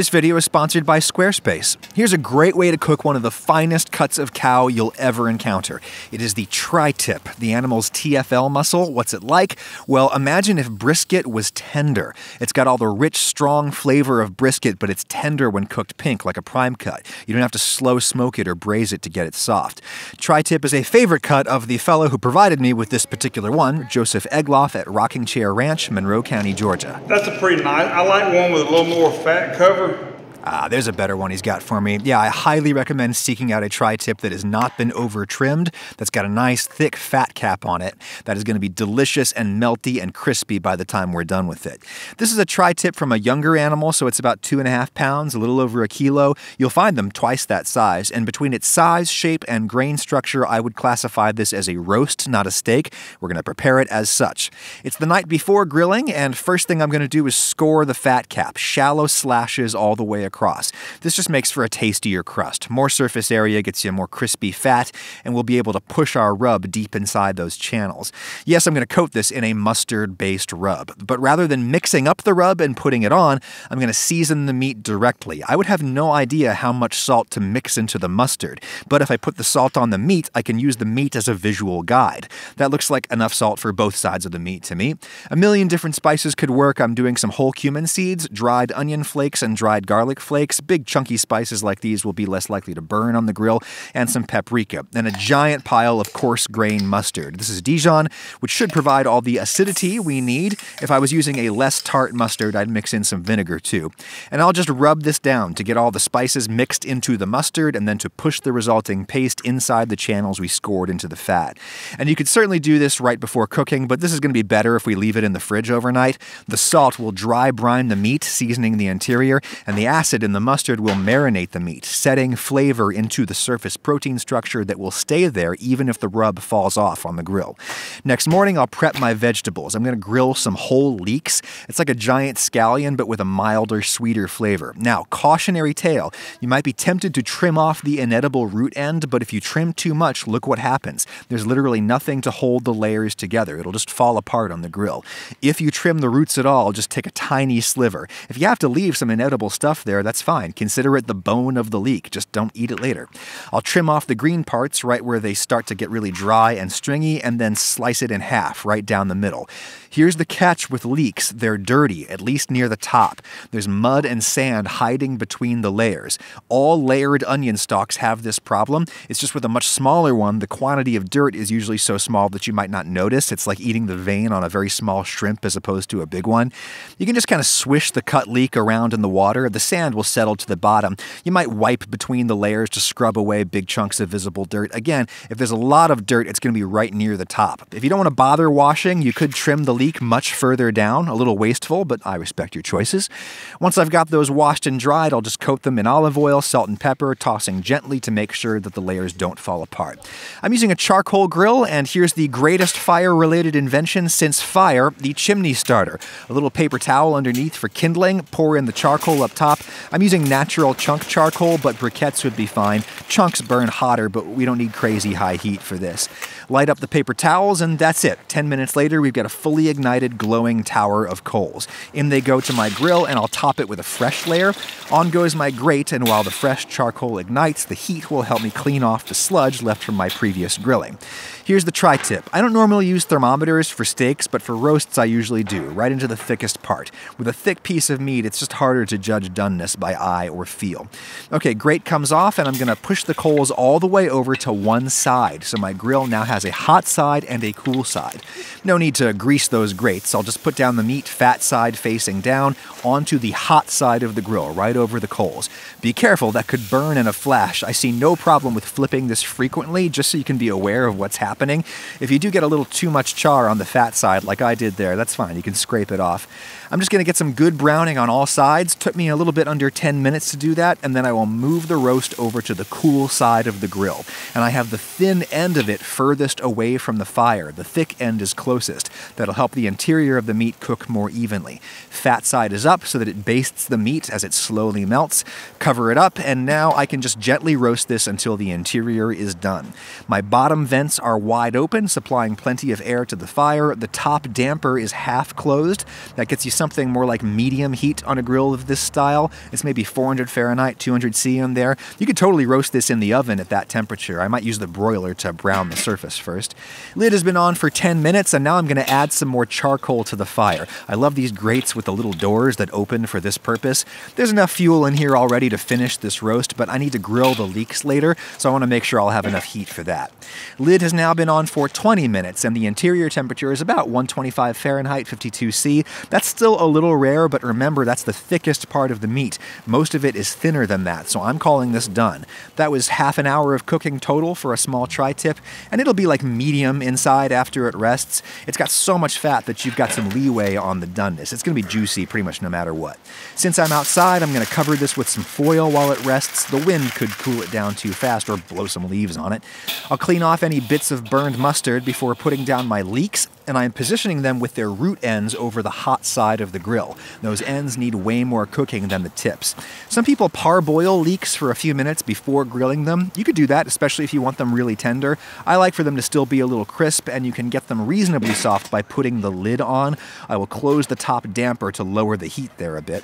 This video is sponsored by Squarespace. Here's a great way to cook one of the finest cuts of cow you'll ever encounter. It is the tri-tip, the animal's TFL muscle. What's it like? Well, imagine if brisket was tender. It's got all the rich, strong flavor of brisket, but it's tender when cooked pink, like a prime cut. You don't have to slow smoke it or braise it to get it soft. Tri-tip is a favorite cut of the fellow who provided me with this particular one, Joseph Egloff at Rocking Chair Ranch, Monroe County, Georgia. That's a pretty nice. I like one with a little more fat cover Ah, there's a better one he's got for me. Yeah, I highly recommend seeking out a tri-tip that has not been over-trimmed, that's got a nice thick fat cap on it, that is going to be delicious and melty and crispy by the time we're done with it. This is a tri-tip from a younger animal, so it's about two and a half pounds, a little over a kilo. You'll find them twice that size, and between its size, shape, and grain structure, I would classify this as a roast, not a steak. We're going to prepare it as such. It's the night before grilling, and first thing I'm going to do is score the fat cap, shallow slashes all the way across. This just makes for a tastier crust. More surface area gets you a more crispy fat, and we'll be able to push our rub deep inside those channels. Yes, I'm going to coat this in a mustard-based rub, but rather than mixing up the rub and putting it on, I'm going to season the meat directly. I would have no idea how much salt to mix into the mustard, but if I put the salt on the meat, I can use the meat as a visual guide. That looks like enough salt for both sides of the meat to me. A million different spices could work. I'm doing some whole cumin seeds, dried onion flakes, and dried garlic garlic flakes. Big chunky spices like these will be less likely to burn on the grill, and some paprika, and a giant pile of coarse grain mustard. This is Dijon, which should provide all the acidity we need. If I was using a less tart mustard, I'd mix in some vinegar too. And I'll just rub this down to get all the spices mixed into the mustard and then to push the resulting paste inside the channels we scored into the fat. And you could certainly do this right before cooking, but this is going to be better if we leave it in the fridge overnight. The salt will dry brine the meat, seasoning the interior, and the acid acid in the mustard will marinate the meat, setting flavor into the surface protein structure that will stay there even if the rub falls off on the grill. Next morning, I'll prep my vegetables. I'm going to grill some whole leeks. It's like a giant scallion, but with a milder, sweeter flavor. Now, cautionary tale. You might be tempted to trim off the inedible root end, but if you trim too much, look what happens. There's literally nothing to hold the layers together. It'll just fall apart on the grill. If you trim the roots at all, just take a tiny sliver. If you have to leave some inedible stuff there, there, that's fine. Consider it the bone of the leek. Just don't eat it later. I'll trim off the green parts right where they start to get really dry and stringy and then slice it in half right down the middle. Here's the catch with leeks. They're dirty, at least near the top. There's mud and sand hiding between the layers. All layered onion stalks have this problem. It's just with a much smaller one, the quantity of dirt is usually so small that you might not notice. It's like eating the vein on a very small shrimp as opposed to a big one. You can just kind of swish the cut leek around in the water. The sand sand will settle to the bottom. You might wipe between the layers to scrub away big chunks of visible dirt. Again, if there's a lot of dirt, it's going to be right near the top. If you don't want to bother washing, you could trim the leak much further down, a little wasteful, but I respect your choices. Once I've got those washed and dried, I'll just coat them in olive oil, salt and pepper, tossing gently to make sure that the layers don't fall apart. I'm using a charcoal grill, and here's the greatest fire-related invention since fire, the chimney starter. A little paper towel underneath for kindling, pour in the charcoal up top, I'm using natural chunk charcoal, but briquettes would be fine. Chunks burn hotter, but we don't need crazy high heat for this. Light up the paper towels, and that's it. 10 minutes later, we've got a fully ignited, glowing tower of coals. In they go to my grill, and I'll top it with a fresh layer. On goes my grate, and while the fresh charcoal ignites, the heat will help me clean off the sludge left from my previous grilling. Here's the tri tip I don't normally use thermometers for steaks, but for roasts, I usually do, right into the thickest part. With a thick piece of meat, it's just harder to judge doneness by eye or feel. Okay, grate comes off and I'm gonna push the coals all the way over to one side. So my grill now has a hot side and a cool side. No need to grease those grates. I'll just put down the meat fat side facing down onto the hot side of the grill, right over the coals. Be careful, that could burn in a flash. I see no problem with flipping this frequently just so you can be aware of what's happening. If you do get a little too much char on the fat side like I did there, that's fine. You can scrape it off. I'm just gonna get some good browning on all sides. Took me a little bit under 10 minutes to do that, and then I will move the roast over to the cool side of the grill. And I have the thin end of it furthest away from the fire. The thick end is closest. That'll help the interior of the meat cook more evenly. Fat side is up so that it bastes the meat as it slowly melts. Cover it up, and now I can just gently roast this until the interior is done. My bottom vents are wide open, supplying plenty of air to the fire. The top damper is half closed. That gets you something more like medium heat on a grill of this style. It's maybe 400 Fahrenheit, 200 C in there. You could totally roast this in the oven at that temperature. I might use the broiler to brown the surface first. Lid has been on for 10 minutes and now I'm gonna add some more charcoal to the fire. I love these grates with the little doors that open for this purpose. There's enough fuel in here already to finish this roast, but I need to grill the leeks later, so I wanna make sure I'll have enough heat for that. Lid has now been on for 20 minutes and the interior temperature is about 125 Fahrenheit, 52 C. That's still a little rare, but remember that's the thickest part of the meat most of it is thinner than that, so I'm calling this done. That was half an hour of cooking total for a small tri-tip, and it'll be like medium inside after it rests. It's got so much fat that you've got some leeway on the doneness. It's gonna be juicy pretty much no matter what. Since I'm outside, I'm gonna cover this with some foil while it rests. The wind could cool it down too fast or blow some leaves on it. I'll clean off any bits of burned mustard before putting down my leeks and I am positioning them with their root ends over the hot side of the grill. Those ends need way more cooking than the tips. Some people parboil leeks for a few minutes before grilling them. You could do that, especially if you want them really tender. I like for them to still be a little crisp, and you can get them reasonably soft by putting the lid on. I will close the top damper to lower the heat there a bit.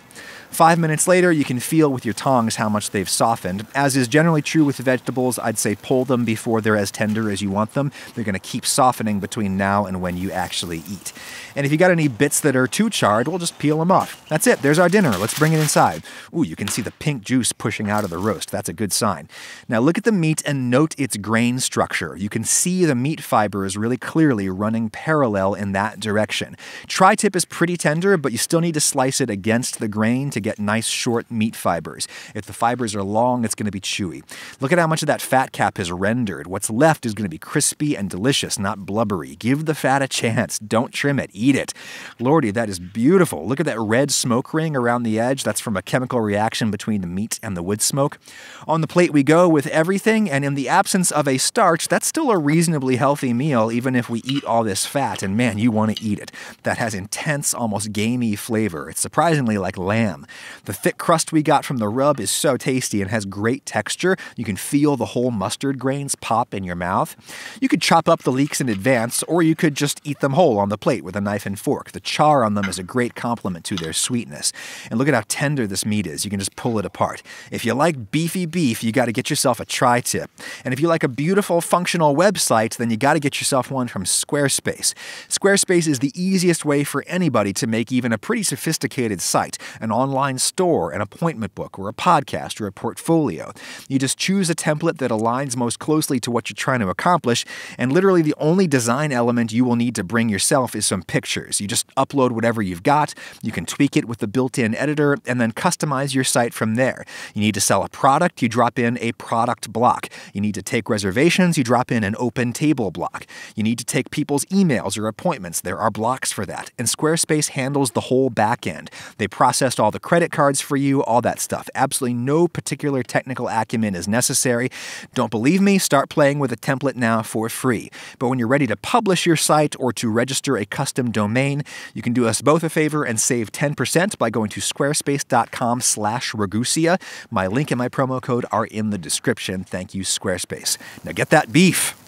Five minutes later, you can feel with your tongs how much they've softened. As is generally true with vegetables, I'd say pull them before they're as tender as you want them. They're going to keep softening between now and when you actually eat. And if you got any bits that are too charred, we'll just peel them off. That's it. There's our dinner. Let's bring it inside. Ooh, you can see the pink juice pushing out of the roast. That's a good sign. Now look at the meat and note its grain structure. You can see the meat fibers really clearly running parallel in that direction. Tri-tip is pretty tender, but you still need to slice it against the grain to get nice short meat fibers. If the fibers are long, it's going to be chewy. Look at how much of that fat cap has rendered. What's left is going to be crispy and delicious, not blubbery. Give the fat a chance. Don't trim it. Eat it. Lordy, that is beautiful. Look at that red smoke ring around the edge. That's from a chemical reaction between the meat and the wood smoke. On the plate we go with everything, and in the absence of a starch, that's still a reasonably healthy meal, even if we eat all this fat. And man, you want to eat it. That has intense, almost gamey flavor. It's surprisingly like lamb. The thick crust we got from the rub is so tasty and has great texture. You can feel the whole mustard grains pop in your mouth. You could chop up the leeks in advance, or you could just eat them whole on the plate with a knife and fork. The char on them is a great compliment to their sweetness. And look at how tender this meat is. You can just pull it apart. If you like beefy beef, you got to get yourself a tri tip. And if you like a beautiful, functional website, then you got to get yourself one from Squarespace. Squarespace is the easiest way for anybody to make even a pretty sophisticated site, an online online store, an appointment book, or a podcast, or a portfolio. You just choose a template that aligns most closely to what you're trying to accomplish, and literally the only design element you will need to bring yourself is some pictures. You just upload whatever you've got, you can tweak it with the built in editor, and then customize your site from there. You need to sell a product, you drop in a product block. You need to take reservations, you drop in an open table block. You need to take people's emails or appointments, there are blocks for that. And Squarespace handles the whole back end. They processed all the credit cards for you, all that stuff. Absolutely no particular technical acumen is necessary. Don't believe me? Start playing with a template now for free. But when you're ready to publish your site or to register a custom domain, you can do us both a favor and save 10% by going to squarespace.com slash Ragusia. My link and my promo code are in the description. Thank you, Squarespace. Now get that beef.